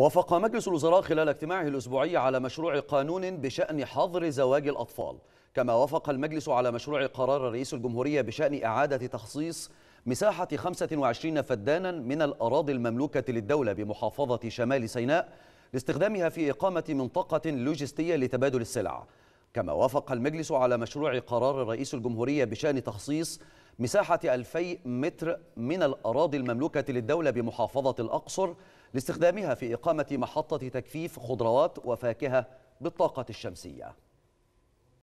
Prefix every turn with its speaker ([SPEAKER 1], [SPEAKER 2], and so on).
[SPEAKER 1] وافق مجلس الوزراء خلال اجتماعه الأسبوعي على مشروع قانون بشأن حظر زواج الأطفال كما وافق المجلس على مشروع قرار رئيس الجمهورية بشأن إعادة تخصيص مساحة 25 فدانا من الأراضي المملوكة للدولة بمحافظة شمال سيناء لاستخدامها في إقامة منطقة لوجستية لتبادل السلع كما وافق المجلس على مشروع قرار رئيس الجمهورية بشأن تخصيص مساحة 2000 متر من الأراضي المملوكة للدولة بمحافظة الأقصر لاستخدامها في إقامة محطة تكفيف خضروات وفاكهة بالطاقة الشمسية